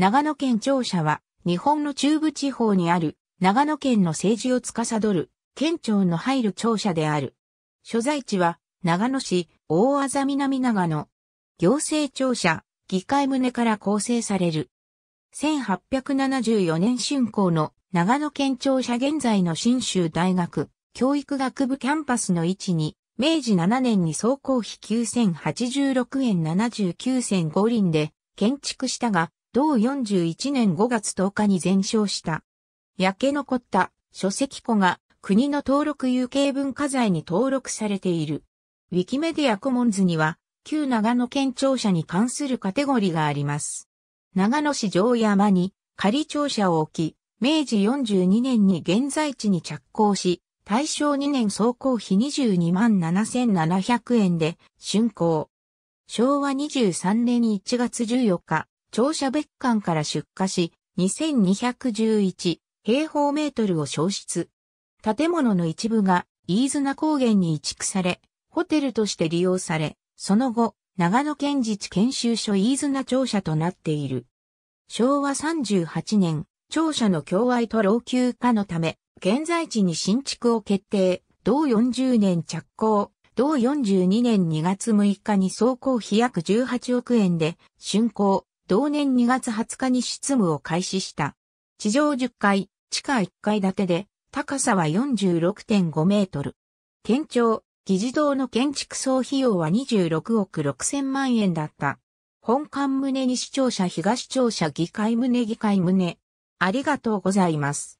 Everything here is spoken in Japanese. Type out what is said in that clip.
長野県庁舎は、日本の中部地方にある、長野県の政治を司る、県庁の入る庁舎である。所在地は、長野市、大麻南長野。行政庁舎、議会棟から構成される。1874年竣工の長野県庁舎現在の新州大学教育学部キャンパスの位置に、明治7年に総工費9086円79銭5輪で建築したが、同41年5月10日に全焼した。焼け残った書籍庫が国の登録有形文化財に登録されている。ウィキメディアコモンズには、旧長野県庁舎に関するカテゴリがあります。長野市城山に仮庁舎を置き、明治42年に現在地に着工し、大正2年総工費22万7700円で竣工。昭和23年1月14日、庁舎別館から出火し、2211平方メートルを消失。建物の一部が飯綱高原に移築され、ホテルとして利用され、その後、長野県立研修所飯綱庁舎となっている。昭和38年、庁舎の境愛と老朽化のため、現在地に新築を決定、同40年着工、同42年2月6日に総工費約18億円で、竣工、同年2月20日に執務を開始した。地上10階、地下1階建てで、高さは46.5メートル。県庁、議事堂の建築総費用は26億6千万円だった。本館棟に市庁舎東庁舎議会棟議会棟。ありがとうございます。